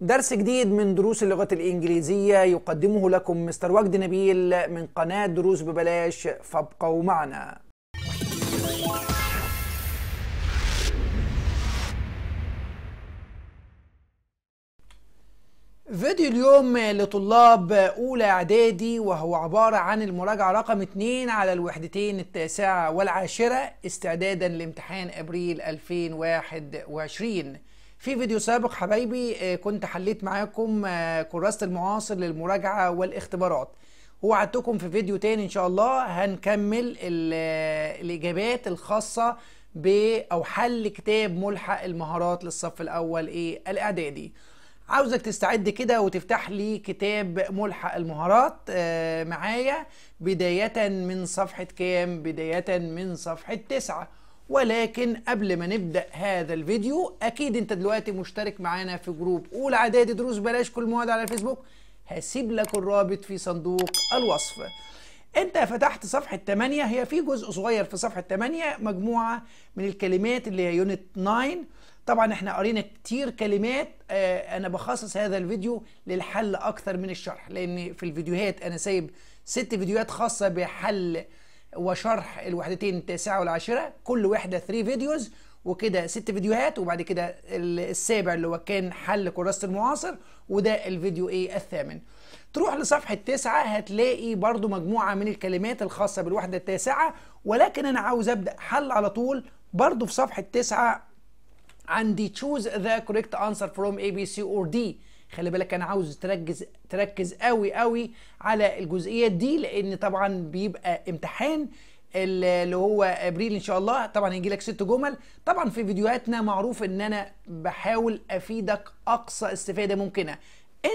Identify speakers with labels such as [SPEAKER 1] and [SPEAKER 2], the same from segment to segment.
[SPEAKER 1] درس جديد من دروس اللغة الإنجليزية يقدمه لكم مستر وجد نبيل من قناة دروس ببلاش فابقوا معنا فيديو اليوم لطلاب أولى إعدادي وهو عبارة عن المراجعة رقم 2 على الوحدتين التاسعة والعاشرة استعدادا لامتحان أبريل 2021 في فيديو سابق حبايبي آه، كنت حليت معاكم آه، كراسة المعاصر للمراجعة والاختبارات ووعدتكم في فيديو تاني ان شاء الله هنكمل آه، الاجابات الخاصة ب او حل كتاب ملحق المهارات للصف الاول ايه الاعدادي عاوزك تستعد كده وتفتح لي كتاب ملحق المهارات معايا بداية من صفحة كام بداية من صفحة تسعة ولكن قبل ما نبدأ هذا الفيديو أكيد أنت دلوقتي مشترك معانا في جروب أولى إعدادي دروس بلاش كل مواد على الفيسبوك هسيب لك الرابط في صندوق الوصف انت فتحت صفحة 8 هي في جزء صغير في صفحة 8 مجموعة من الكلمات اللي هي يونت 9 طبعا احنا قرينا كتير كلمات اه انا بخصص هذا الفيديو للحل اكثر من الشرح لان في الفيديوهات انا سايب ست فيديوهات خاصة بحل وشرح الوحدتين التاسعة والعاشرة كل وحدة 3 فيديوز وكده ست فيديوهات وبعد كده السابع اللي هو كان حل كراسة المعاصر وده الفيديو ايه الثامن تروح لصفحة التاسعة هتلاقي برضو مجموعة من الكلمات الخاصة بالوحدة التاسعة ولكن أنا عاوز أبدأ حل على طول برضو في صفحة التاسعة عندي choose the correct answer from A, B, C or D خلي بالك انا عاوز تركز تركز قوي قوي على الجزئيه دي لان طبعا بيبقى امتحان اللي هو ابريل ان شاء الله طبعا هيجي لك ست جمل طبعا في فيديوهاتنا معروف ان انا بحاول افيدك اقصى استفاده ممكنه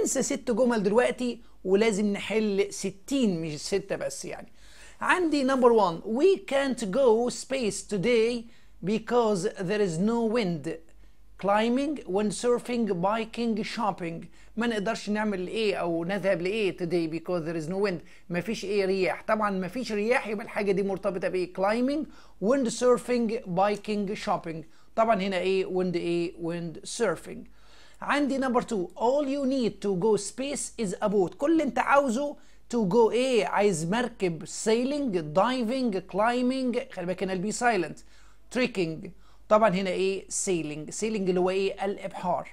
[SPEAKER 1] انسى ست جمل دلوقتي ولازم نحل 60 مش ستة بس يعني عندي نمبر 1 we can't go space today because there is no wind climbing windsurfing biking shopping ما نقدرش نعمل ايه او نذهب لايه today because there is no wind ما فيش ايه رياح طبعا ما فيش رياح يبقى الحاجه دي مرتبطة بايه climbing windsurfing biking shopping طبعا هنا ايه wind ايه wind surfing. عندي number 2 all you need to go space is a boat كل اللي انت عاوزه to go ايه عايز مركب sailing diving climbing خلي بالك هنا البي silent trekking طبعا هنا ايه سيلينج سيلينج اللي هو ايه الابحار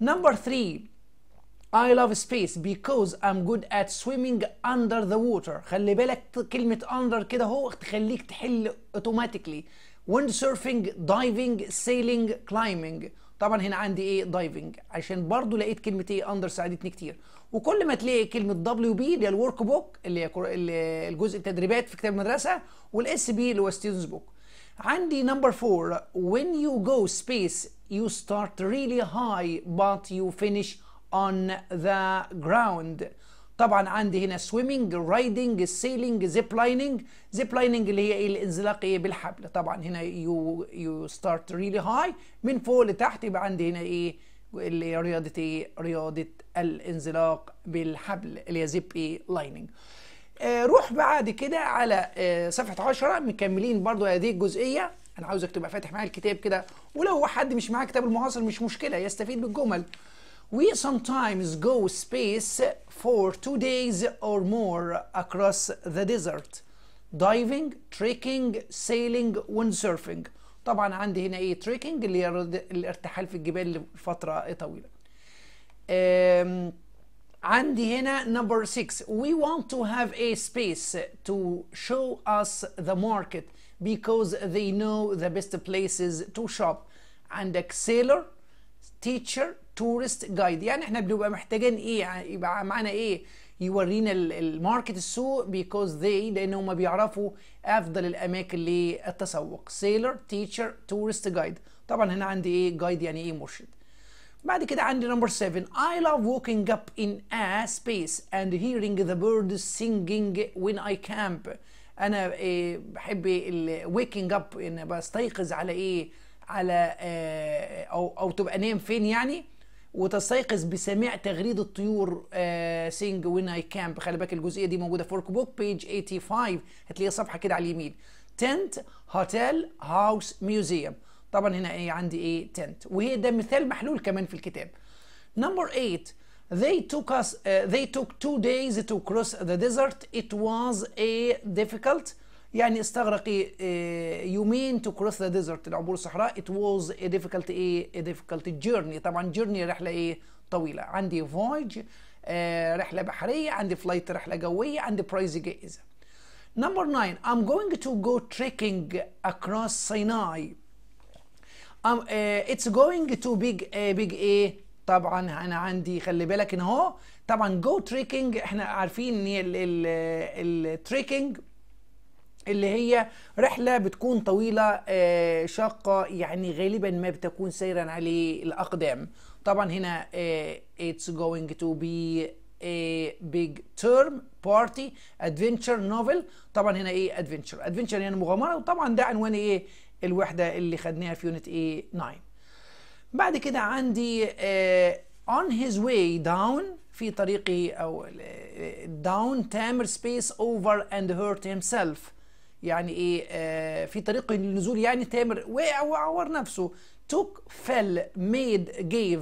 [SPEAKER 1] نمبر 3 I love space because I'm good at swimming under the water خلي بالك كلمة under كده هو تخليك تحل اوتوماتيكلي wind surfing diving sailing climbing طبعا هنا عندي ايه دايفنج عشان برضو لقيت كلمه ايه اندر ساعدتني كتير وكل ما تلاقي كلمه دبليو بي اللي هي الورك بوك اللي هي الجزء التدريبات في كتاب المدرسه والاس بي اللي هو ستودنتس بوك عندي number four when you go space you start really high but you finish on the ground طبعا عندي هنا swimming riding sailing ziplining ziplining اللي هي الانزلاق ايه بالحبل طبعا هنا you you start really high من فوق لتحت يبقى عندي هنا ايه اللي رياضه ايه رياضه الانزلاق بالحبل اللي هي zip ايه lining آه، روح بعد كده على آه، صفحه 10 مكملين برضو هذه الجزئيه انا عاوزك تبقى فاتح معايا الكتاب كده ولو حد مش معاه كتاب المعاصر مش مشكله يستفيد بالجمل We sometimes go space for two days or more across the desert diving, trekking, sailing, windsurfing طبعا عندي هنا ايه trekking اللي هي الارتحال في الجبال لفتره طويله And هنا number six we want to have a space to show us the market because they know the best places to shop عندك sailor teacher tourist guide يعني احنا بنبقى محتاجين ايه يبقى معانا ايه يورينا الماركت السوق because they لان هم بيعرفوا افضل الاماكن للتسوق sailor teacher tourist guide طبعا هنا عندي ايه guide يعني ايه مرشد بعد كده عندي نمبر 7 I love walking up in a space and hearing the birds singing when I camp انا إيه, بحب بحب waking اب ان بستيقظ على ايه على آه, او او تبقى نايم فين يعني وتستيقظ بسماع تغريد الطيور سينج وين اي كامب خلي بالك الجزئيه دي موجوده في ورك بوك بيج 85 هتلاقيها صفحه كده على اليمين تنت هوتيل هاوس ميوزيوم طبعا هنا ايه عندي ايه تنت وهي ده مثال محلول كمان في الكتاب number 8 they took us uh, they took two days to cross the desert it was a difficult يعني استغرق يومين to cross the desert العبور الصحراء it was a difficult a, a difficult journey طبعا journey رحلة ايه طويلة عندي voyage آه رحلة بحرية عندي فلايت رحلة جوية عندي prize جائزة number 9 I'm going to go trekking across Sinai اتس جوينج تو بيج بيج ايه طبعا انا عندي خلي بالك ان اهو طبعا جو تريكنج احنا عارفين ان التريكنج اللي هي رحله بتكون طويله آه، شاقه يعني غالبا ما بتكون سيرا على الاقدام طبعا هنا اتس جوينج تو بي a big term party adventure novel طبعا هنا ايه adventure adventure يعني مغامره وطبعا ده عنوان ايه الوحده اللي خدناها في يونت اي 9 بعد كده عندي اون هيز واي داون في طريقي او داون آه، تامر سبيس اوفر اند هيرت هيم سيلف يعني ايه آه، في طريقه النزول يعني تامر وقع وعور نفسه توك فل ميد جيف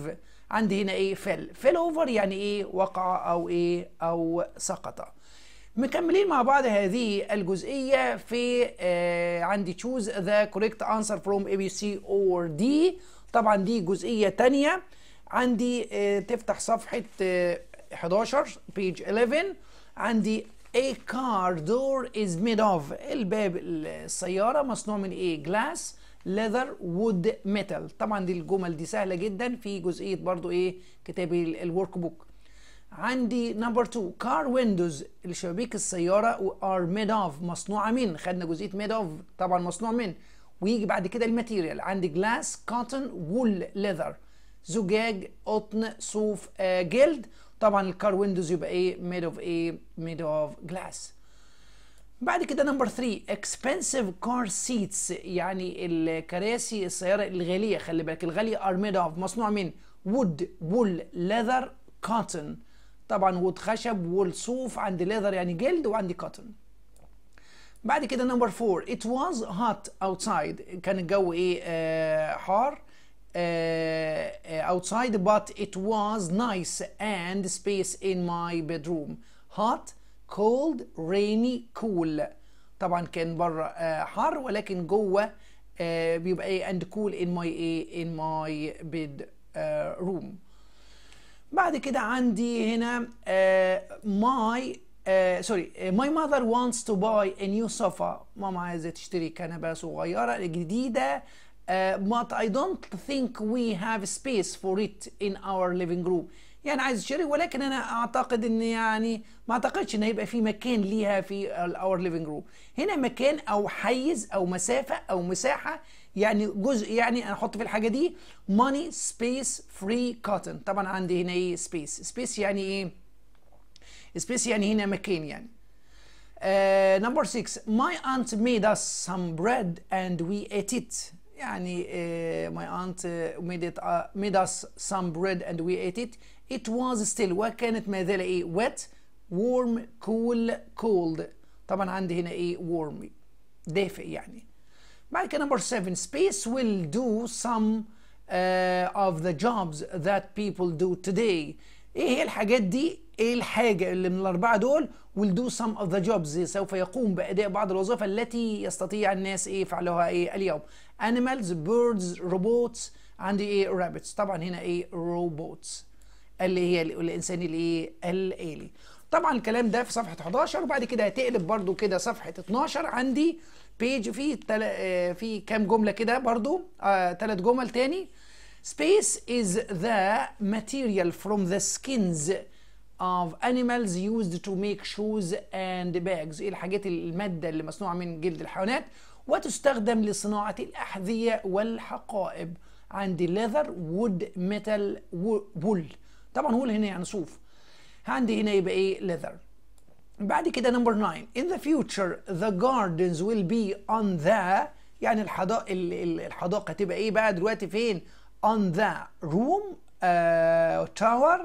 [SPEAKER 1] عندي هنا ايه فل فل اوفر يعني ايه وقع او ايه او سقط مكملين مع بعض هذه الجزئية في آه، عندي choose the correct answer from A, B, C or D طبعا دي جزئية تانية عندي آه، تفتح صفحة 11 آه، page 11 عندي A car door is made of الباب السيارة مصنوع من ايه؟ جلاس leather wood metal طبعا دي الجمل دي سهلة جدا في جزئية برضو ايه؟ كتاب الورك بوك عندي نمبر 2 كار ويندوز الشبابيك السياره ار ميد اوف مصنوعه من خدنا جزئيه ميد اوف طبعا مصنوع من ويجي بعد كده الماتيريال عندي جلاس كوتن وول ليذر زجاج قطن صوف آه جلد طبعا الكار ويندوز يبقى ايه ميد اوف ايه ميد اوف جلاس بعد كده نمبر 3 اكسبنسيف كار سيتس يعني الكراسي السياره الغاليه خلي بالك الغاليه ار ميد اوف مصنوع من وود وول ليذر كوتن طبعا وخشب والصوف عندي ليذر يعني جلد وعندي كوتن بعد كده نمبر 4 it was hot outside كان الجو ايه آه حار آه outside but it was nice and space in my bedroom hot cold rainy cool طبعا كان بره آه حر ولكن جوه آه بيبقى ايه and cool in my ايه in my bed uh, room بعد كده عندي هنا ماي سوري ماي ماذر وانتس تو باي ا نيو سوفا ماما عايزه تشتري كنبه صغيره جديده بات اي دونت ثينك وي هاف سبيس فور ات ان اور our روم يعني عايز تشتري ولكن انا اعتقد ان يعني ما اعتقدش ان هيبقى في مكان ليها في اور ليفنج روم هنا مكان او حيز او مسافه او مساحه يعني جزء يعني انا احط في الحاجه دي money space free cotton طبعا عندي هنا space space يعني ايه space يعني هنا مكان يعني نمبر 6 my aunt made us some bread and we ate it يعني my aunt made it made us some bread and we ate it it was still وكانت ما زال ايه wet warm cool cold طبعا عندي هنا ايه warm دافئ يعني بعد كده number 7 space will do some uh, of the jobs that people do today ايه هي الحاجات دي ايه الحاجه اللي من الاربعه دول will do some of the jobs سوف يقوم باداء بعض الوظائف التي يستطيع الناس ايه فعلها ايه اليوم animals birds robots عندي ايه rabbits طبعا هنا ايه robots اللي هي الانسان الايه الالي طبعا الكلام ده في صفحه 11 وبعد كده هتقلب برده كده صفحه 12 عندي بيج في تل... آه، في كام جمله كده برضو ثلاث آه جمل تاني space is the material from the skins of animals used to make shoes and bags ايه الحاجات الماده اللي مصنوعه من جلد الحيوانات وتستخدم لصناعه الاحذيه والحقائب عندي leather wood metal wool طبعا wool هنا يعني صوف عندي هنا يبقى ايه leather بعد كده نمبر 9 in the future the gardens will be on the يعني الحدائق الحدائق هتبقى ايه بقى دلوقتي فين on the room uh, tower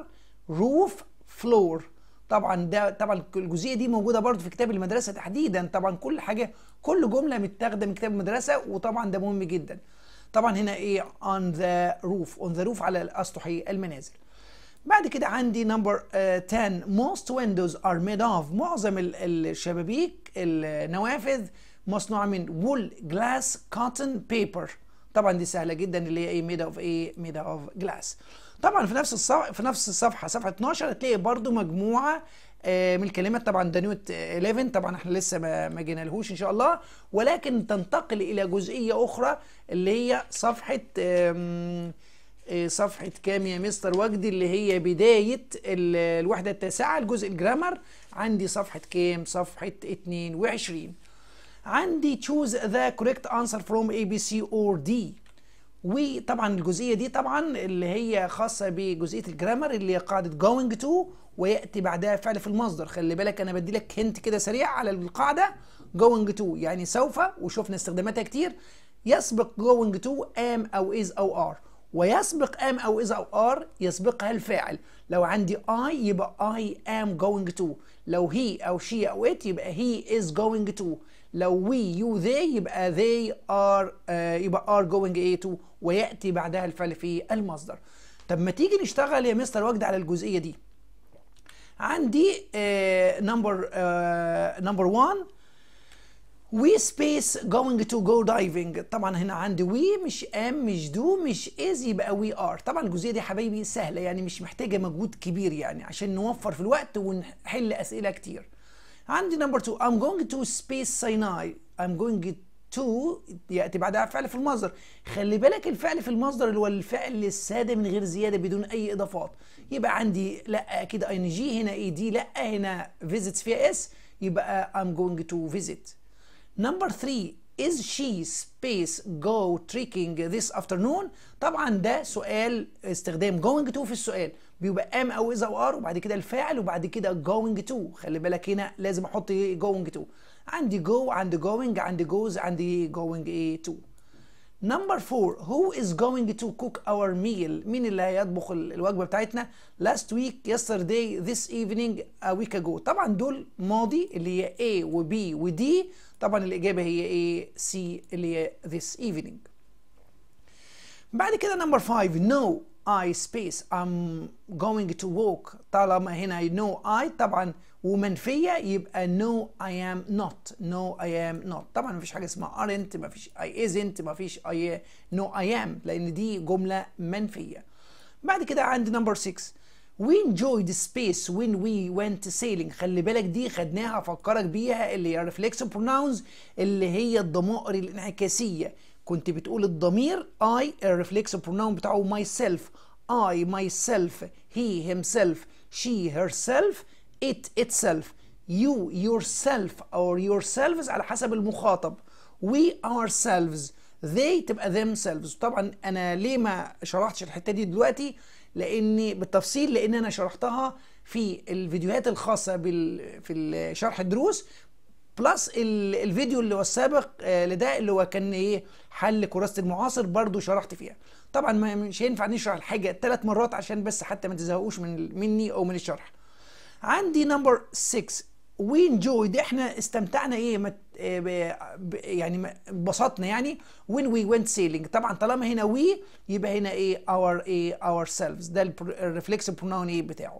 [SPEAKER 1] roof floor طبعا ده طبعا الجزئيه دي موجوده برضو في كتاب المدرسه تحديدا طبعا كل حاجه كل جمله متاخده من كتاب المدرسه وطبعا ده مهم جدا طبعا هنا ايه on the roof on the roof على اسطح المنازل بعد كده عندي نمبر 10 موست ويندوز ار ميد اوف معظم الشبابيك النوافذ مصنوعه من وول جلاس كوتن بيبر طبعا دي سهله جدا اللي هي ايه ميد اوف ايه ميد اوف جلاس طبعا في نفس الصفحه في نفس الصفحه صفحه 12 هتلاقي برده مجموعه آه، من الكلمات طبعا ده نوت 11 طبعا احنا لسه ما ما جينالهوش ان شاء الله ولكن تنتقل الى جزئيه اخرى اللي هي صفحه صفحه كام يا مستر وجدي اللي هي بدايه الوحده التاسعه الجزء الجرامر عندي صفحه كام صفحه 22 عندي تشوز ذا كوريكت انسر فروم اي بي سي اور دي وطبعا الجزئيه دي طبعا اللي هي خاصه بجزئيه الجرامر اللي هي قاعده جوينج تو وياتي بعدها فعل في المصدر خلي بالك انا بدي لك هنت كده سريع على القاعده جوينج تو يعني سوف وشفنا استخداماتها كتير يسبق جوينج تو ام او از او ار ويسبق ام أو اذا أو ار يسبقها الفاعل لو عندي اي يبقى اي ام جوينج تو لو هي أو شي أو ات يبقى هي از جوينج تو لو وي يو ذي يبقى ذي ار آه، يبقى ار جوينج اي تو ويأتي بعدها الفعل في المصدر طب ما تيجي نشتغل يا مستر وجد على الجزئية دي عندي نمبر نمبر 1 وي سبيس جوينج تو جو دايفنج طبعا هنا عندي وي مش ام مش دو مش از يبقى وي ار طبعا الجزئيه دي حبايبي سهله يعني مش محتاجه مجهود كبير يعني عشان نوفر في الوقت ونحل اسئله كتير عندي نمبر 2 ام جوينج تو سبيس سيناي ام جوينج تو ياتي بعدها فعل في المصدر خلي بالك الفعل في المصدر اللي هو الفعل الساده من غير زياده بدون اي اضافات يبقى عندي لا اكيد ان جي هنا اي دي لا هنا فيزيتس فيها اس يبقى ام جوينج تو فيزيت نمبر 3 از شي سبيس جو تريكينج this افترنون طبعا ده سؤال استخدام جوينج تو في السؤال بيبقى ام او از او ار وبعد كده الفاعل وبعد كده جوينج تو خلي بالك هنا لازم احط جوينج تو عندي جو عندي جوينج عندي جوز عندي جوينج ايه تو نمبر فور who is going to cook our meal? مين اللي هيطبخ الوجبه بتاعتنا last week, yesterday, this evening, a week ago. طبعا دول ماضي اللي هي A و B و D طبعا الاجابه هي A C اللي هي this evening بعد كده نمبر 5 no I space I'm going to walk طالما هنا no I طبعا ومنفيه يبقى نو اي ام نوت نو اي ام نوت طبعا مفيش حاجه اسمها ارنت مفيش اي ازنت مفيش اي نو اي ام لان دي جمله منفيه بعد كده عند نمبر 6 we enjoyed space when we went sailing خلي بالك دي خدناها افكرك بيها اللي هي reflexive pronouns اللي هي الضمائر الانعكاسيه كنت بتقول الضمير I reflexive pronoun بتاعه myself I myself he himself she herself it itself you yourself or yourselves على حسب المخاطب we ourselves they تبقى themselves طبعا انا ليه ما شرحتش الحته دي دلوقتي لان بالتفصيل لان انا شرحتها في الفيديوهات الخاصه بال في شرح الدروس بلس الفيديو اللي هو السابق آه، لده اللي هو كان ايه حل كراسه المعاصر برضو شرحت فيها طبعا مش هينفع نشرح الحاجه ثلاث مرات عشان بس حتى ما تزهقوش من مني او من الشرح عندي نمبر 6 وي انجويد احنا استمتعنا ايه ما آه، يعني انبسطنا يعني وين وي went سيلينج طبعا طالما هنا وي يبقى هنا ايه اور ايه اور سيلفز ده الريفلكس برونون ايه بتاعه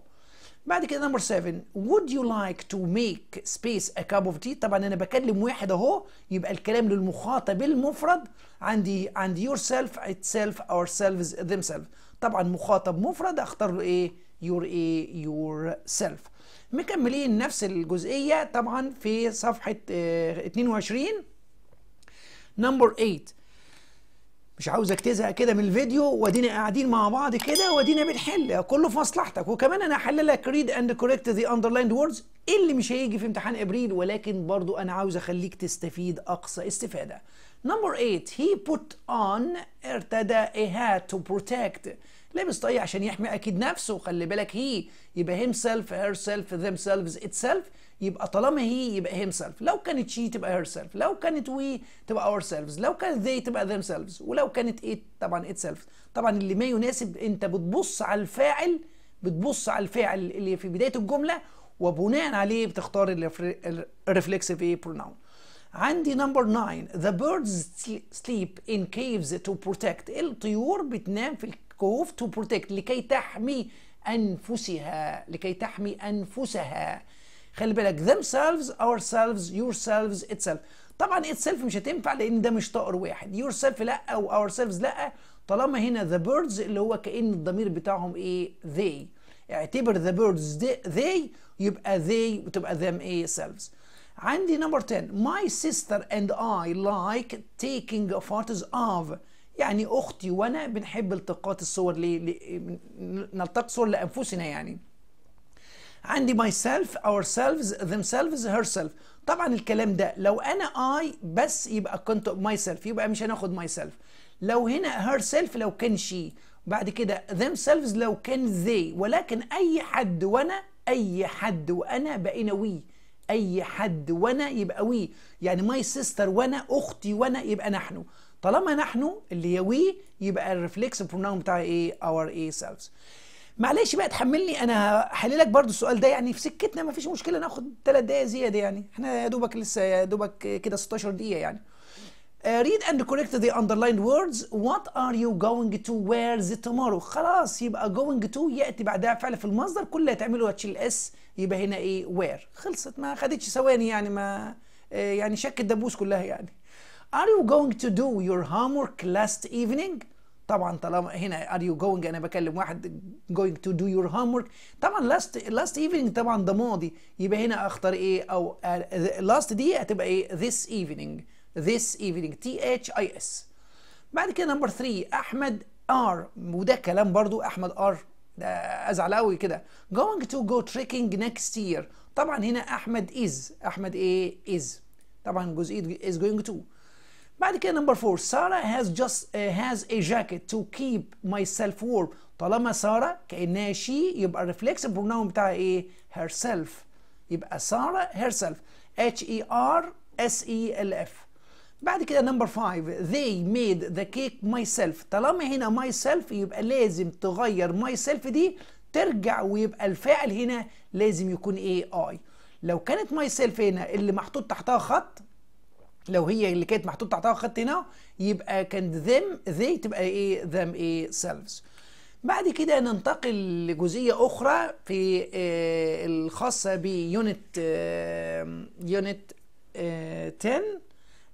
[SPEAKER 1] بعد كده نمبر 7 would you like to make space a cup of tea طبعا انا بكلم واحد اهو يبقى الكلام للمخاطب المفرد عندي عند yourself itself ourselves themselves طبعا مخاطب مفرد اختار له ايه يور ايه يور سيلف مكملين نفس الجزئيه طبعا في صفحه اه 22 نمبر 8 مش عاوزك تزهق كده من الفيديو وادينا قاعدين مع بعض كده وادينا بنحل كله في مصلحتك وكمان انا هحل لك ريد اند كوريكت ذا اندرلايند ووردز اللي مش هيجي في امتحان ابريل ولكن برضو انا عاوز اخليك تستفيد اقصى استفاده نمبر 8 he put on ارتدى a hat to protect لابس طاقية عشان يحمي أكيد نفسه خلي بالك هي يبقى himself herself themselves itself يبقى طالما هي يبقى himself لو كانت she تبقى herself لو كانت we تبقى ourselves لو كانت they تبقى themselves ولو كانت it طبعا itself طبعا اللي ما يناسب أنت بتبص على الفاعل بتبص على الفاعل اللي في بداية الجملة وبناء عليه بتختار الريفلكسيف ايه بروناون عندي نمبر 9 the birds sleep in caves to protect الطيور بتنام في كوف تو بروتكت لكي تحمي انفسها لكي تحمي انفسها خلي بالك ذم themselves ourselves yourselves سيلف طبعا itself مش هتنفع لان ده مش طائر واحد يور سيلف لا او ourselves لا طالما هنا ذا بيردز اللي هو كان الضمير بتاعهم ايه ذي اعتبر ذا بيردز ذي يبقى ذي وتبقى ذم ايه سيلفز عندي نمبر 10 ماي سيستر اند اي لايك تيكينج photos of يعني اختي وانا بنحب التقاط الصور ليه ل... نلتقط صور لانفسنا يعني عندي ماي سيلف اور سيلفز ذيم سيلفز هير سيلف طبعا الكلام ده لو انا اي بس يبقى كنت ماي سيلف يبقى مش هناخد ماي سيلف لو هنا هير سيلف لو كان شي بعد كده ذيم سيلفز لو كان ذي ولكن اي حد وانا اي حد وانا بقينا وي اي حد وانا يبقى وي يعني ماي سيستر وانا اختي وانا يبقى نحن طالما نحن اللي هي وي يبقى الريفلكس بروناون بتاعي ايه اور ايه سيلفز معلش بقى تحملني انا هحل لك برضو السؤال ده يعني في سكتنا مفيش مشكله ناخد 3 دقايق زياده يعني احنا يا دوبك لسه يا دوبك كده 16 دقيقه يعني Uh, read and correct the underlined words what are you going to wear the tomorrow خلاص يبقى going to ياتي بعدها فعل في المصدر كل اللي هتعمله هتشيل اس يبقى هنا ايه wear خلصت ما خدتش ثواني يعني ما يعني شك الدبوس كلها يعني are you going to do your homework last evening طبعا طالما هنا are you going انا بكلم واحد going to do your homework طبعا last last evening طبعا ده ماضي يبقى هنا اختار ايه او last دي هتبقى ايه this evening this evening T H I S بعد كده نمبر 3 احمد ار وده كلام برضو احمد ار ده ازعل قوي كده going to go trekking next year طبعا هنا احمد از احمد ايه از طبعا جزئيه is going to بعد كده نمبر 4 ساره has just uh, has a jacket to keep myself warm طالما ساره كانها شي يبقى الريفلكس pronoun بتاعها ايه herself يبقى ساره herself H E R S E L F بعد كده نمبر 5 they made the cake myself طالما هنا myself يبقى لازم تغير myself دي ترجع ويبقى الفاعل هنا لازم يكون ايه اي لو كانت myself هنا اللي محطوط تحتها خط لو هي اللي كانت محطوط تحتها خط هنا يبقى كانت them they تبقى ايه them ايه selves بعد كده ننتقل لجزئية أخرى في آه، الخاصة بيونت يونت 10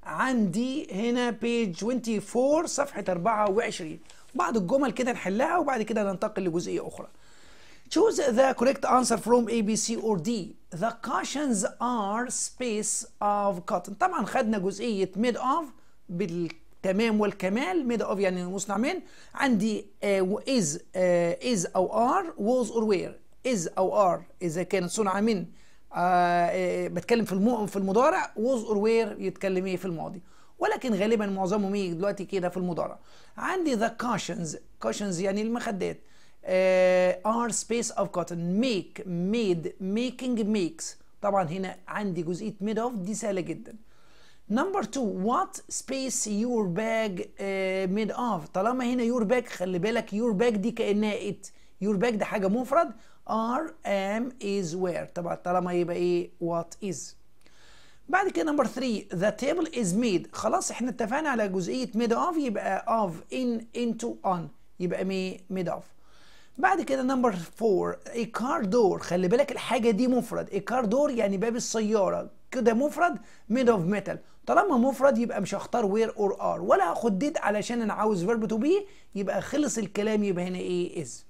[SPEAKER 1] عندي هنا بيج 24 صفحة 24 بعض الجمل كده نحلها وبعد كده ننتقل لجزئية أخرى Choose the correct answer from A, B, C or D. The cautions are space of cotton. طبعا خدنا جزئية made of بالتمام والكمال made of يعني مصنع من عندي uh, is uh, is أو are was or where is أو are إذا كانت صنع من آه، آه، بتكلم في في المضارع ووز اور وير يتكلم ايه في الماضي ولكن غالبا معظمهم ايه دلوقتي كده في المضارع عندي ذا كاشنز كاشنز يعني المخدات ار سبيس اوف كوتن ميك ميد ميكينج ميكس طبعا هنا عندي جزئيه ميد اوف دي سهله جدا نمبر 2 وات سبيس يور باج ميد اوف طالما هنا يور باج خلي بالك يور باج دي كانها ات يور باج ده حاجه مفرد ار ام از وير طبعا طالما يبقى ايه وات از بعد كده نمبر 3 ذا تيبل از ميد خلاص احنا اتفقنا على جزئيه ميد اوف يبقى اوف ان انتو اون يبقى مي ميد اوف بعد كده نمبر 4 ايكار دور خلي بالك الحاجه دي مفرد ايكار دور يعني باب السياره كده مفرد ميد اوف ميتال طالما مفرد يبقى مش هختار وير اور ار ولا هاخد ديت علشان انا عاوز فيرب تو بي يبقى خلص الكلام يبقى هنا ايه از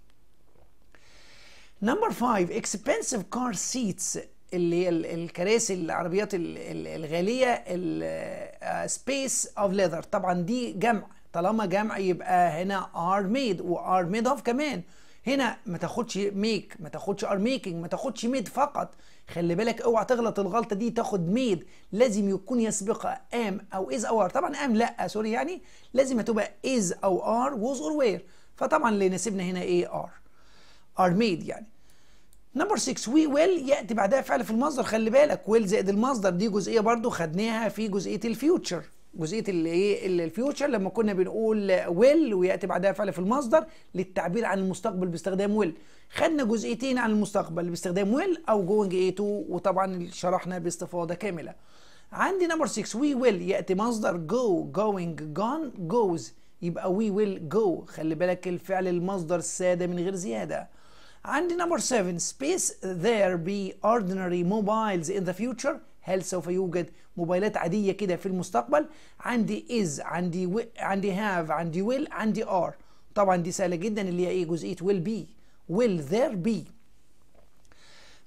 [SPEAKER 1] نمبر 5 اكسبنسيف كار سيتس اللي الكراسي العربيات الغاليه سبيس اوف ليذر طبعا دي جمع طالما جمع يبقى هنا ار ميد وار ميد اوف كمان هنا ما تاخدش ميك ما تاخدش ار ميكنج ما تاخدش ميد فقط خلي بالك اوعى تغلط الغلطه دي تاخد ميد لازم يكون يسبقها ام او از او ار طبعا ام لا سوري يعني لازم هتبقى از او ار ووز اور وير فطبعا اللي يناسبنا هنا ايه ار are made يعني نمبر 6 وي ويل ياتي بعدها فعل في المصدر خلي بالك ويل زائد المصدر دي جزئيه برضو خدناها في جزئيه الفيوتشر جزئيه الايه الفيوتشر لما كنا بنقول ويل وياتي بعدها فعل في المصدر للتعبير عن المستقبل باستخدام ويل خدنا جزئيتين عن المستقبل باستخدام ويل او جوينج اي تو وطبعا شرحنا باستفاضه كامله عندي نمبر 6 وي ويل ياتي مصدر جو جوينج جون جوز يبقى وي ويل جو خلي بالك الفعل المصدر الساده من غير زياده And number seven, space there be ordinary mobiles in the future هل سوف يوجد موبايلات عادية كده في المستقبل عندي is عندي و... عندي have عندي will عندي are طبعا دي سهلة جدا اللي هي جزئية will be will there be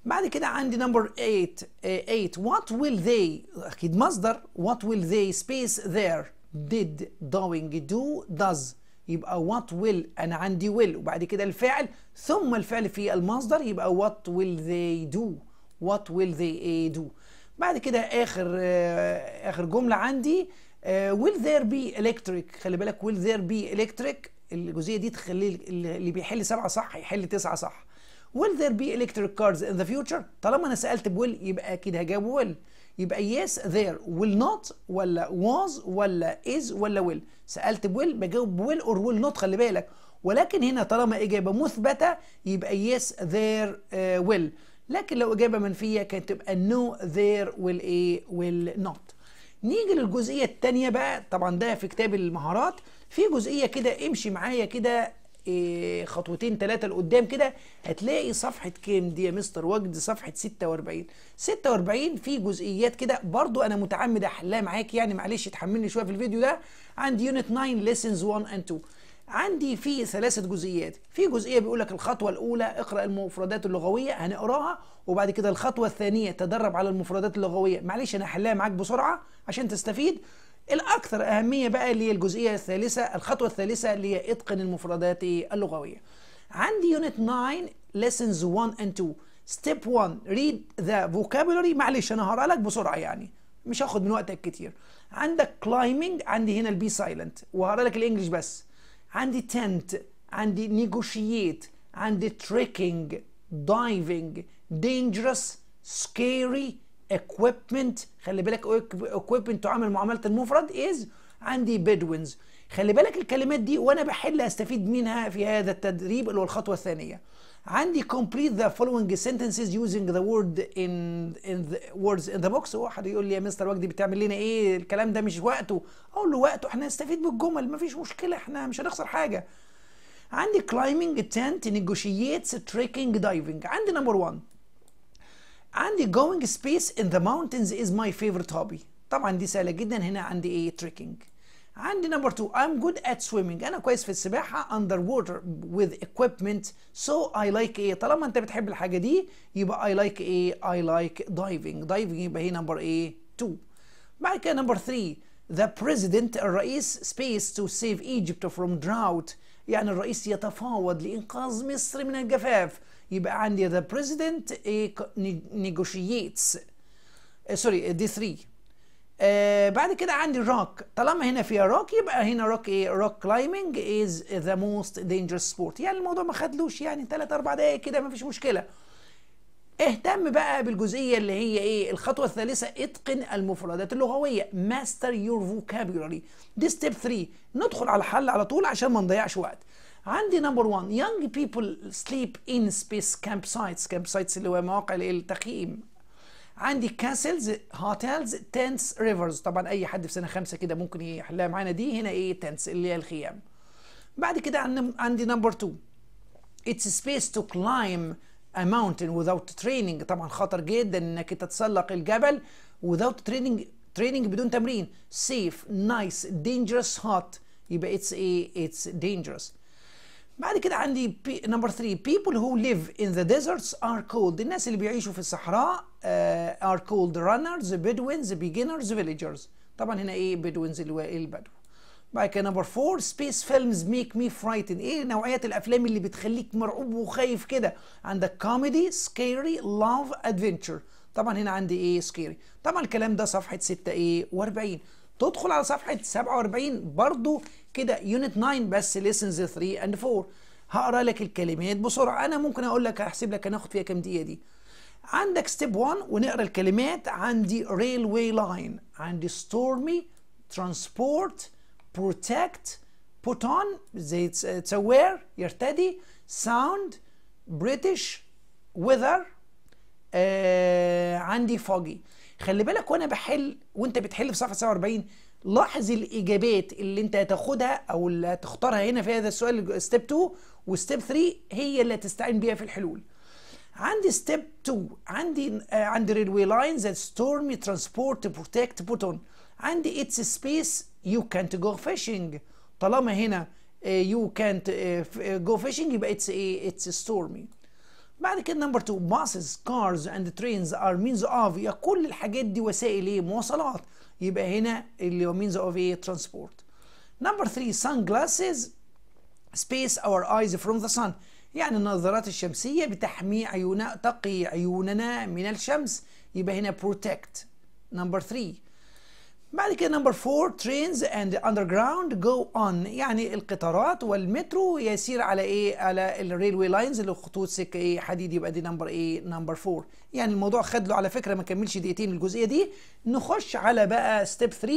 [SPEAKER 1] بعد كده عندي number 8 eh, 8 what will they اكيد مصدر what will they space there did doing do does يبقى وات ويل انا عندي ويل وبعد كده الفعل ثم الفعل في المصدر يبقى ويل ذي دو وات ويل ذي اي دو بعد كده اخر آه، اخر جمله عندي ويل ذير بي الكتريك خلي بالك ويل ذير بي الكتريك الجزئيه دي تخلي اللي بيحل سبعه صح يحل تسعه صح will there be electric cars in the future طالما انا سالت بويل يبقى اكيد هجاوب ويل. يبقى yes there will not ولا was ولا is ولا will سألت will بجاوب will or will not خلي بالك ولكن هنا طالما إجابة مثبتة يبقى yes there uh, will لكن لو إجابة منفية كانت تبقى no there will إيه will not نيجي للجزئية التانية بقى طبعا ده في كتاب المهارات في جزئية كده امشي معايا كده خطوتين ثلاثه لقدام كده هتلاقي صفحه كام دي يا مستر وجد صفحه 46 46 في جزئيات كده برضو انا متعمد احلها معاك يعني معلش تحملني شويه في الفيديو ده عندي يونت 9 ليسنز 1 اند 2 عندي في ثلاثة جزئيات في جزئية بيقول لك الخطوة الأولى اقرأ المفردات اللغوية هنقراها وبعد كده الخطوة الثانية تدرب على المفردات اللغوية معلش أنا هحلها معاك بسرعة عشان تستفيد الاكثر اهميه بقى اللي هي الجزئيه الثالثه الخطوه الثالثه اللي هي اتقن المفردات اللغويه عندي يونت 9 lessons 1 and 2 ستيب 1 ريد ذا vocabulary معلش انا هقرا لك بسرعه يعني مش هاخد من وقتك كتير عندك climbing عندي هنا البي سايلنت وهقرا لك الانجليش بس عندي tent عندي negotiate عندي تريكينج diving dangerous scary equipment خلي بالك equipment تعامل معامله المفرد is عندي بدوينز خلي بالك الكلمات دي وانا بحل استفيد منها في هذا التدريب اللي هو الخطوه الثانيه عندي complete the following sentences using the word in, in the words in the box هو حد يقول لي يا مستر وجدي بتعمل لنا ايه الكلام ده مش وقته اقول له وقته احنا نستفيد بالجمل مفيش مشكله احنا مش هنخسر حاجه عندي climbing tent negotiates trekking diving عندي نمبر one عندي going space in the mountains is my favorite hobby طبعا دي سهلة جدا هنا عندي ايه trekking عندي number 2 I'm good at swimming انا كويس في السباحة underwater with equipment so I like ايه طالما انت بتحب الحاجة دي يبقى I like ايه I like diving diving يبقى هي number ايه 2 بعد كده نمبر 3 the president الرئيس space to save Egypt from drought يعني الرئيس يتفاوض لإنقاذ مصر من الجفاف يبقى عندي the president negotiates سوري دي 3 بعد كده عندي rock طالما هنا فيها rock يبقى هنا rock ايه rock climbing is the most dangerous sport يعني الموضوع ما خدلوش يعني 3 4 دقايق كده ما فيش مشكله اهتم بقى بالجزئيه اللي هي ايه الخطوه الثالثه اتقن المفردات اللغويه ماستر يور فوكابولري دي ستيب 3 ندخل على الحل على طول عشان ما نضيعش وقت عندي نمبر 1 young people sleep in space campsites campsites اللي هو مواقع التخييم عندي كاسلز هوتيلز تنس ريفرز طبعا اي حد في سنه خمسة كده ممكن يحلها معانا دي هنا ايه تنس اللي هي الخيام بعد كده عندي نمبر 2 it's space to climb a mountain without training طبعا خطر جدا انك تتسلق الجبل without training training بدون تمرين safe nice dangerous hot يبقى it's a it's dangerous بعد كده عندي نمبر 3 people who live in the deserts are كولد الناس اللي بيعيشوا في الصحراء uh, are رانرز runners bedouins beginners villagers طبعا هنا ايه بدوينز إيه البدو بعد كده نمبر 4 سبيس فيلمز ميك مي فرايتن ايه نوعيات الافلام اللي بتخليك مرعوب وخايف كده عندك كوميدي سكيري لاف ادفنتشر طبعا هنا عندي ايه سكيري طبعا الكلام ده صفحه 6 ايه و40 تدخل على صفحه 47 برضو كده يونت 9 بس ليسنز 3 اند 4 هقرا لك الكلمات بسرعه انا ممكن اقول لك هحسب لك هناخد فيها كام دقيقه دي عندك ستيب 1 ونقرا الكلمات عندي railway لاين عندي ستورمي ترانسبورت بروتكت بوت اون زي تسوير يرتدي ساوند بريتش وذر عندي foggy خلي بالك وانا بحل وانت بتحل في صفحه 47 لاحظ الاجابات اللي انت هتاخدها او اللي هتختارها هنا في هذا السؤال ستيب 2 وستيب 3 هي اللي هتستعين بيها في الحلول عندي ستيب 2 عندي آه عندي ريلوي لاينز ذات ستورمي ترانسبورت بروتكت بوتون عندي اتس سبيس يو كانت جو فيشنج طالما هنا يو كانت جو فيشنج يبقى اتس ايه اتس ستورمي بعد كده نمبر 2 باسز cars and trains are means of يا كل الحاجات دي وسائل ايه مواصلات يبقى هنا اللي هو means of ايه transport نمبر 3 جلاسز space our eyes from the sun يعني النظارات الشمسية بتحمي عيوننا تقي عيوننا من الشمس يبقى هنا protect نمبر 3 بعد كده نمبر 4 اند اندر جراوند جو اون يعني القطارات والمترو يسير على ايه على الريلوي لاينز اللي خطوط سكه ايه حديد يبقى دي نمبر ايه نمبر 4 يعني الموضوع خد له على فكره ما كملش دقيقتين الجزئيه دي نخش على بقى ستيب 3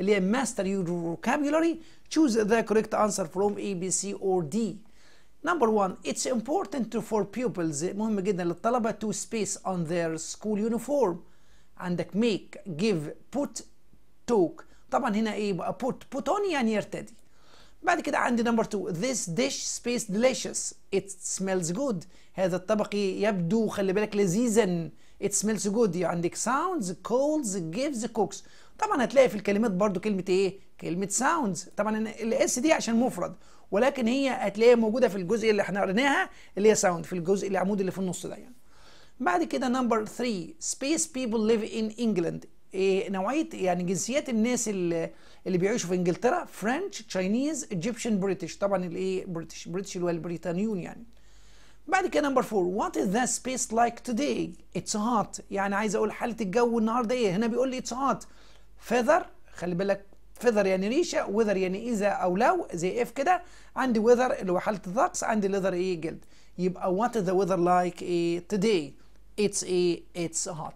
[SPEAKER 1] اللي هي ماستر يور فوكابولري تشوز ذا كوريكت انسر فروم اي بي سي اور دي نمبر 1 اتس امبورتنت فور for مهم جدا للطلبة تو سبيس اون ذير سكول يونيفورم عندك make, give, put, توك طبعا هنا ايه بقى بوت يعني يرتدي بعد كده عندي نمبر 2 this dish space delicious it smells good هذا الطبق يبدو خلي بالك لذيذا it smells good عندك sounds calls gives cooks طبعا هتلاقي في الكلمات برضو كلمة ايه كلمة sounds طبعا الاس دي عشان مفرد ولكن هي هتلاقيها موجودة في الجزء اللي احنا قريناها اللي هي sound في الجزء العمود اللي في النص ده يعني بعد كده نمبر 3 space people live in England إيه، نوعيه يعني جنسيات الناس اللي اللي بيعيشوا في انجلترا فرنش تشاينيز ايجيبشن بريتش طبعا الايه بريتش بريتش اللي هو البريطانيون يعني بعد كده نمبر 4 وات از ذا سبيس لايك توداي اتس هوت يعني عايز اقول حاله الجو النهارده ايه هنا بيقول لي اتس هوت فيذر خلي بالك فيذر يعني ريشه وذر يعني اذا او لو زي اف كده عندي وذر اللي هو حاله الطقس عندي ليذر ايه جلد يبقى وات از ذا وذر لايك ايه توداي اتس ايه اتس هوت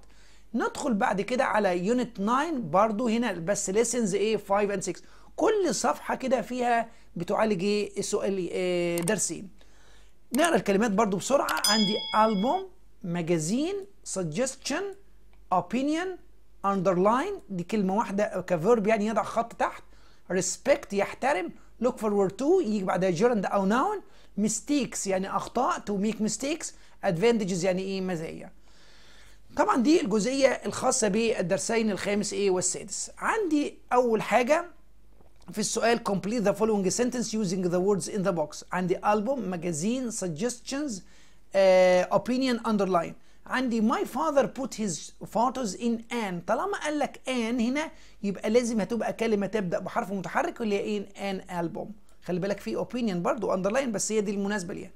[SPEAKER 1] ندخل بعد كده على يونت 9 برضو هنا بس ليسنز ايه 5 اند 6 كل صفحه كده فيها بتعالج ايه سؤال e، إيه درسين نقرا الكلمات برضو بسرعه عندي البوم ماجازين سجستشن اوبينيون اندرلاين دي كلمه واحده آه، كفيرب يعني يضع خط تحت ريسبكت يحترم لوك فورورد تو يجي بعدها جيرند او ناون ميستيكس يعني اخطاء تو ميك ميستيكس ادفانتجز يعني ايه مزايا طبعا دي الجزئية الخاصة بالدرسين الخامس ايه والسادس عندي أول حاجة في السؤال complete the following sentence using the words in the box عندي album magazine suggestions uh, opinion underline عندي my father put his photos in an طالما قال لك an هنا يبقى لازم هتبقى كلمة تبدأ بحرف متحرك اللي هي ايه an album خلي بالك في opinion برضو underline بس هي دي المناسبة ليها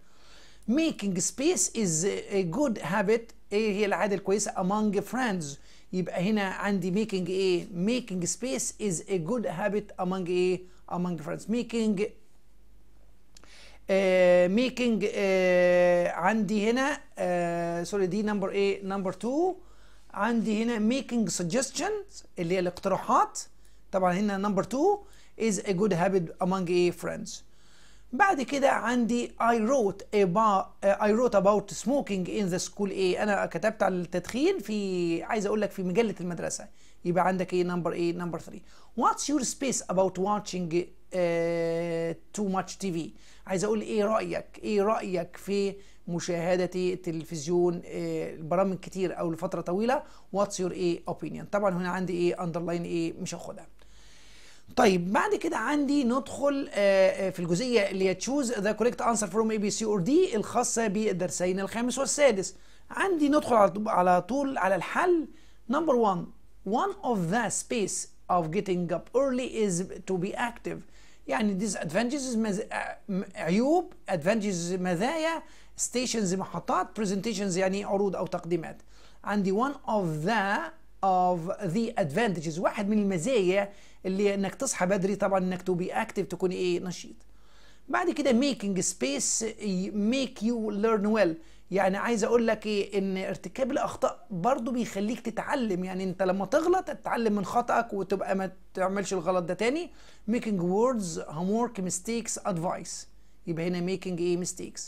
[SPEAKER 1] making space is a good habit ايه هي العاده الكويسه among friends يبقى هنا عندي making ايه making space is a good habit among ايه among friends making ميكنج uh, uh, عندي هنا سوري uh, دي نمبر ايه نمبر 2 عندي هنا making suggestions. اللي هي الاقتراحات طبعا هنا number 2 is a good habit among a friends بعد كده عندي I wrote about I wrote about smoking in the school A انا كتبت على التدخين في عايز اقول لك في مجله المدرسه يبقى عندك ايه نمبر ايه نمبر 3 what's your space about watching uh, too much TV عايز اقول ايه رايك ايه رايك في مشاهده التلفزيون آه، البرامج كتير او لفتره طويله what's your ايه opinion طبعا هنا عندي ايه underline ايه مش هاخدها طيب بعد كده عندي ندخل آه، آه، في الجزئيه اللي هي تشوز ذا كوريكت انسر فروم اي بي سي اور دي الخاصه بالدرسين الخامس والسادس عندي ندخل على طول على الحل نمبر 1 one of the space of getting up early is to be active يعني disadvantages آه، عيوب advantages مزايا stations محطات presentations يعني عروض او تقديمات عندي one of the of the advantages واحد من المزايا اللي انك تصحى بدري طبعا انك تو بي اكتف تكون ايه نشيط بعد كده ميكنج سبيس ميك يو ليرن ويل يعني عايز اقول لك ايه ان ارتكاب الاخطاء برضو بيخليك تتعلم يعني انت لما تغلط تتعلم من خطأك وتبقى ما تعملش الغلط ده تاني ميكنج words homework mistakes advice ادفايس يبقى هنا ميكنج ايه mistakes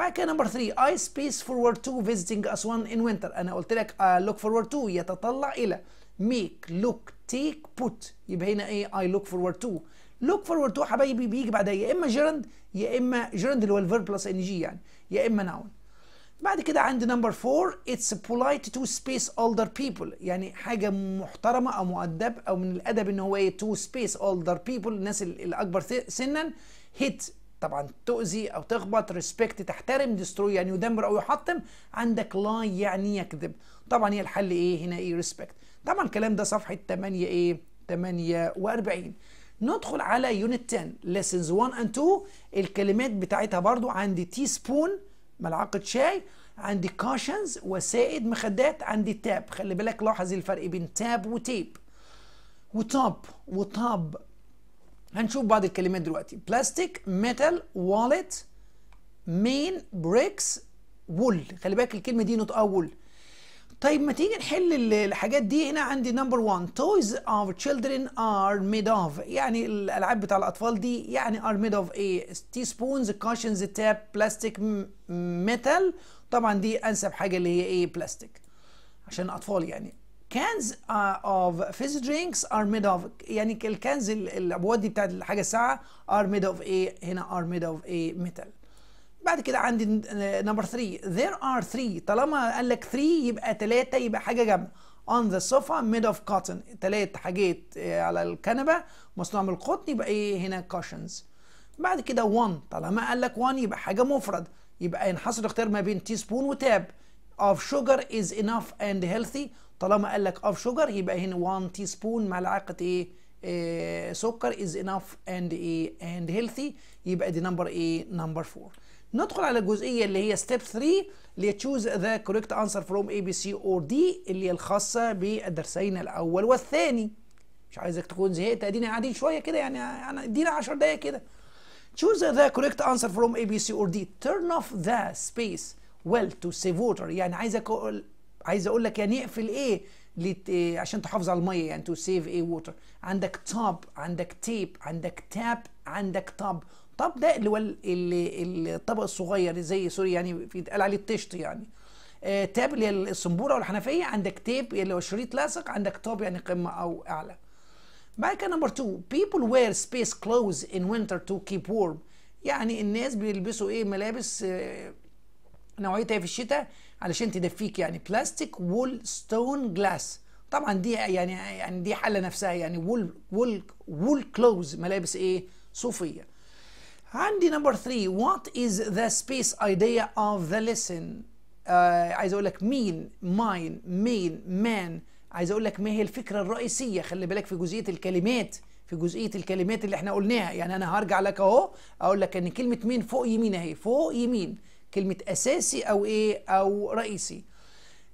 [SPEAKER 1] بعد كده نمبر 3 اي سبيس فورورد تو فيزيتنج اسوان ان وينتر انا قلت لك لوك فورورد تو يتطلع الى ميك لوك تيك بوت يبقى هنا ايه اي لوك فورورد تو لوك فورورد تو حبايبي بيجي بعدها يا اما جيرند يا اما جيرند اللي هو الفيرب بلس ان جي يعني يا اما ناون بعد كده عند نمبر 4 اتس بولايت تو سبيس اولدر بيبل يعني حاجه محترمه او مؤدب او من الادب ان هو ايه تو سبيس اولدر بيبل الناس الاكبر سنا هيت طبعا تؤذي او تخبط ريسبكت تحترم ديستروي يعني يدمر او يحطم عندك لاي يعني يكذب طبعا هي الحل ايه هنا ايه ريسبكت طبعا الكلام ده صفحه 8 ايه 48 ندخل على يونت 10 ليسنز 1 اند 2 الكلمات بتاعتها برضو عندي تي سبون ملعقه شاي عندي كاشنز وسائد مخدات عندي تاب خلي بالك لاحظ الفرق بين تاب وتيب وتاب وتاب هنشوف بعض الكلمات دلوقتي بلاستيك ميتال واليت مين بريكس وول خلي بالك الكلمه دي نطقها وول طيب ما تيجي نحل الحاجات دي هنا عندي نمبر 1 تويز اوف تشيلدرن ار ميد اوف يعني الالعاب بتاع الاطفال دي يعني ار ميد اوف ايه تي سبونز كاشنز تاب بلاستيك ميتال طبعا دي انسب حاجه اللي هي ايه بلاستيك عشان اطفال يعني كانز اوف فيز درينكس ار ميد اوف يعني الكنز الابوات دي بتاعت الحاجه الساعه ار ميد اوف ايه هنا ار ميد اوف ايه ميتال بعد كده عندي نمبر 3 ذير ار 3 طالما قال لك 3 يبقى 3 يبقى حاجه جنب on the sofa made of cotton ثلاث حاجات آه، على الكنبه مصنوعه من القطن يبقى ايه هنا cushions بعد كده 1 طالما قال لك 1 يبقى حاجه مفرد يبقى ينحصر اختيار ما بين تي سبون وتاب of sugar is enough and healthy طالما قال لك اوف شوجر يبقى هنا 1 تي سبون ملعقه ايه, إيه سكر از انف اند ايه اند هيلثي يبقى دي نمبر ايه نمبر 4 ندخل على الجزئيه اللي هي ستيب 3 اللي هي تشوز ذا كوريكت انسر فروم اي بي سي اور دي اللي هي الخاصه بالدرسين الاول والثاني مش عايزك تكون زهقت ادينا قاعدين شويه كده يعني, يعني ادينا 10 دقائق كده choose the correct answer from A, B, C or D turn off the space well to save water يعني عايزك عايز اقول لك يعني اقفل ايه لت... إيه، عشان تحافظ على الميه يعني تو سيف ايه ووتر عندك توب عندك تيب عندك تاب عندك تاب طب ده اللي هو الطبق الصغير زي سوري يعني بيتقال عليه الطشت يعني آه تاب اللي هي السنبوره والحنفيه عندك تيب اللي هو شريط لاصق عندك توب يعني قمه او اعلى بعد كده نمبر 2 بيبل وير سبيس كلوز ان وينتر تو كيب وورم يعني الناس بيلبسوا ايه ملابس آه نوعيتها في الشتاء علشان تدفيك يعني بلاستيك وول ستون جلاس طبعا دي يعني يعني دي حاله نفسها يعني وول وول وول كلوز ملابس ايه صوفيه عندي نمبر 3 وات از ذا سبيس ايديا اوف ذا ليسن عايز اقول لك مين ماين مين مان عايز اقول لك ما هي الفكره الرئيسيه خلي بالك في جزئيه الكلمات في جزئيه الكلمات اللي احنا قلناها يعني انا هرجع لك اهو اقول لك ان كلمه مين فوق يمين اهي فوق يمين كلمه اساسي او ايه او رئيسي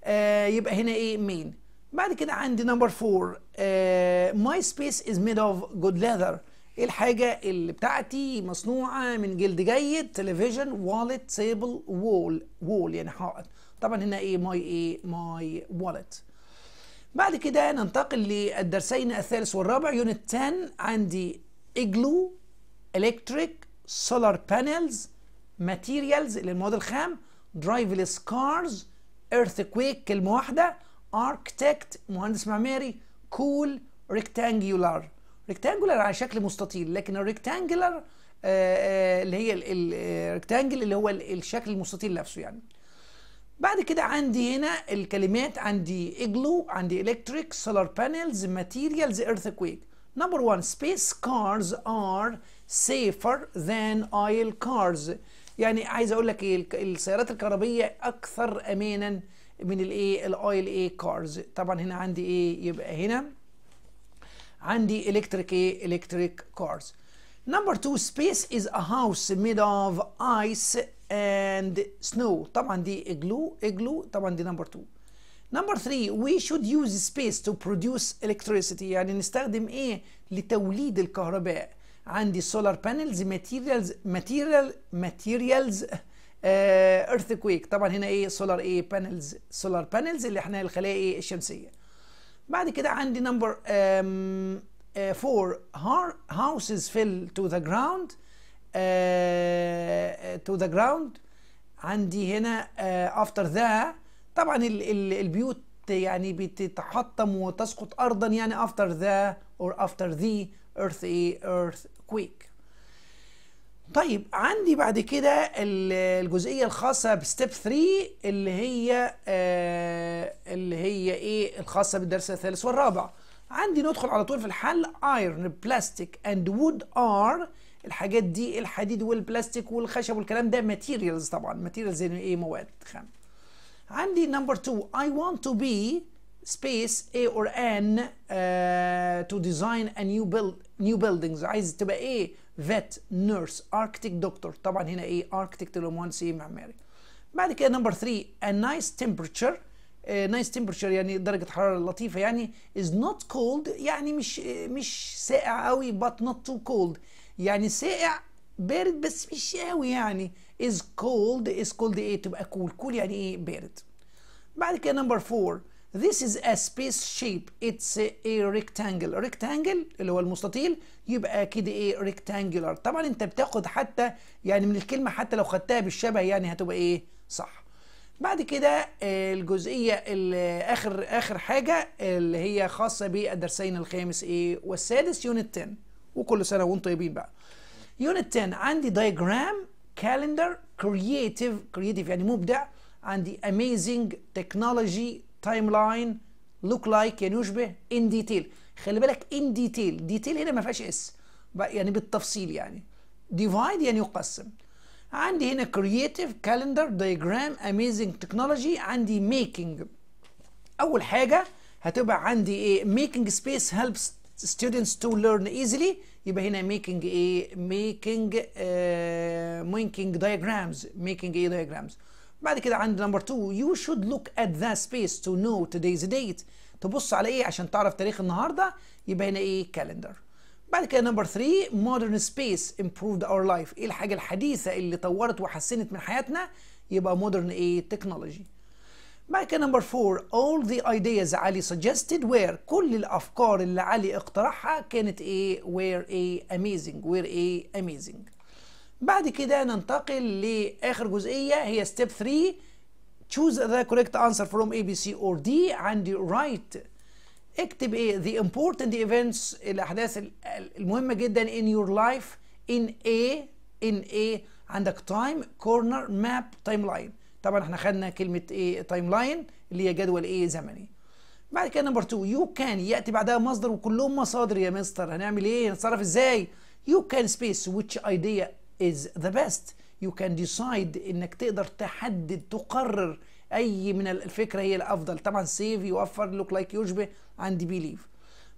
[SPEAKER 1] آه يبقى هنا ايه مين بعد كده عندي نمبر 4 ماي سبيس از ميد اوف جود ليذر ايه الحاجه اللي بتاعتي مصنوعه من جلد جيد تلفزيون والت تيبل وول وول يعني حائط طبعا هنا ايه ماي ايه ماي والت بعد كده ننتقل للدرسين الثالث والرابع يونت 10 عندي اجلو الكتريك سولار بانلز ماتيريالز اللي المواد الخام درايفلس كارز ايرثكويك كلمة واحدة اركتكت مهندس معماري كول ريكتانجولار ريكتانجولار على شكل مستطيل لكن الريكتانجولار آه، آه، اللي هي الريكتانجل آه، اللي هو الشكل المستطيل نفسه يعني بعد كده عندي هنا الكلمات عندي اجلو عندي الكتريك سولار بانلز ماتيريالز ايرثكويك نمبر 1 space cars are safer than oil cars يعني عايز اقول لك ايه السيارات الكهربيه اكثر امانا من الايه الاويل ايه كارز طبعا هنا عندي ايه يبقى هنا عندي الكتريك ايه الكتريك كارز نمبر 2 space is a house made of ice and snow طبعا دي اجلو اجلو طبعا دي نمبر 2 نمبر 3 we should use space to produce electricity يعني نستخدم ايه لتوليد الكهرباء عندي سولار بانلز ماتيريالز ماتيريال ماتيريالز ايرث كويك طبعا هنا ايه سولار ايه بانلز سولار بانلز اللي احنا الخلايا ايه الشمسيه بعد كده عندي نمبر 4 هاوسز فيل تو ذا جراوند تو ذا جراوند عندي هنا افتر uh, ذا طبعا ال ال البيوت يعني بتتحطم وتسقط ارضا يعني افتر ذا اور افتر ذي ايرث ايه ايرث كويك طيب عندي بعد كده الجزئيه الخاصه بستيب 3 اللي هي آه، اللي هي ايه الخاصه بالدرس الثالث والرابع عندي ندخل على طول في الحل ايرون بلاستيك اند وود ار الحاجات دي الحديد والبلاستيك والخشب والكلام ده ماتيريالز طبعا ماتيريالز يعني ايه مواد خام عندي نمبر 2 اي want تو بي space A or N uh, to design a new build new buildings عايز تبقى ايه vet nurse architect doctor طبعا هنا ايه architect للمهندسين معماري بعد كده نمبر 3 a nice temperature نايس uh, تمبرتشر nice يعني درجة حرارة لطيفة يعني is not cold يعني مش مش ساقع قوي but not too cold يعني ساقع بارد بس مش قوي يعني is cold is cold ايه تبقى cool cool يعني ايه بارد بعد كده نمبر 4 This is a space shape. It's a rectangle. Rectangle اللي هو المستطيل يبقى كده ايه rectangular. طبعا انت بتاخد حتى يعني من الكلمة حتى لو خدتها بالشبه يعني هتبقى ايه صح. بعد كده آه، الجزئية اخر اخر حاجة اللي هي خاصة بالدرسين الخامس ايه والسادس يونت 10 وكل سنة وانتم طيبين بقى. يونت 10 عندي diagram calendar creative creative يعني مبدع عندي amazing technology تايم لاين لوك لايك يعني يشبه ان ديتيل خلي بالك ان ديتيل ديتيل هنا ما فيهاش اس يعني بالتفصيل يعني ديفايد يعني يقسم عندي هنا كرييتيف كالندر دايجرام اميزنج تكنولوجي عندي ميكنج اول حاجه هتبقى عندي ايه ميكنج سبيس هيلبس students to learn easily يبقى هنا making ايه making uh, making diagrams making ايه diagrams بعد كده عند نمبر 2 يو شود لوك ات ذا سبيس تو نو تودايز ديت تبص على ايه عشان تعرف تاريخ النهارده يبقى هنا ايه كالندر بعد كده نمبر 3 مودرن سبيس امبروفد اور لايف ايه الحاجه الحديثه اللي طورت وحسنت من حياتنا يبقى مودرن ايه تكنولوجي بعد كده نمبر 4 all the ideas علي suggested were كل الافكار اللي علي اقترحها كانت ايه were ايه amazing were ايه amazing بعد كده ننتقل لاخر جزئيه هي ستيب 3 choose the correct answer from A, B, C or D عندي write اكتب ايه the important events الاحداث المهمه جدا in your life in A in A عندك time corner map timeline طبعا احنا خدنا كلمه ايه تايم لاين اللي هي جدول ايه زمني بعد كده نمبر 2 يو كان ياتي بعدها مصدر وكلهم مصادر يا مستر هنعمل ايه هنتصرف ازاي يو كان سبيس which idea is the best you can decide انك تقدر تحدد تقرر اي من الفكره هي الافضل طبعا سيف يوفر لوك لايك يشبه عندي بيليف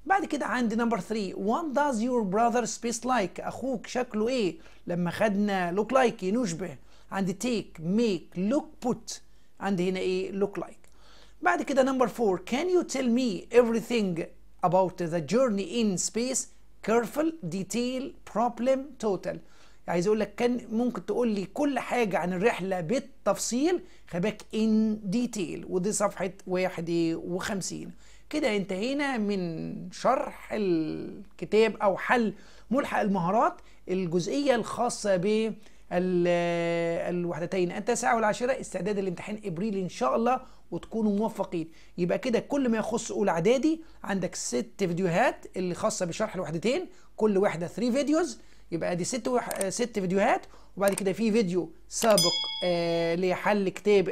[SPEAKER 1] بعد كده عندي نمبر 3 وان داز يور براذر سبيس لايك اخوك شكله ايه لما خدنا لوك لايك ينشبه عندي تيك ميك لوك بوت عندي هنا ايه لوك لايك بعد كده نمبر 4 كان يو تيل مي ايفري everything about ذا journey ان سبيس careful ديتيل بروبلم توتال عايز اقول لك كان ممكن تقول لي كل حاجه عن الرحله بالتفصيل خباك ان ديتيل ودي صفحه 51 كده انتهينا من شرح الكتاب او حل ملحق المهارات الجزئيه الخاصه ب الوحدتين التاسعة والعاشرة استعداد الامتحان ابريل ان شاء الله وتكونوا موفقين يبقى كده كل ما يخص اولى اعدادي عندك ست فيديوهات اللي خاصه بشرح الوحدتين كل وحده 3 فيديوز يبقى دي ست وح... ست فيديوهات وبعد كده في فيديو سابق آه لحل كتاب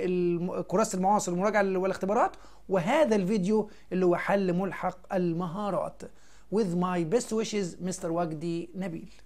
[SPEAKER 1] كراسه المعاصر المراجعه والاختبارات وهذا الفيديو اللي هو حل ملحق المهارات with my best wishes مستر وجدي نبيل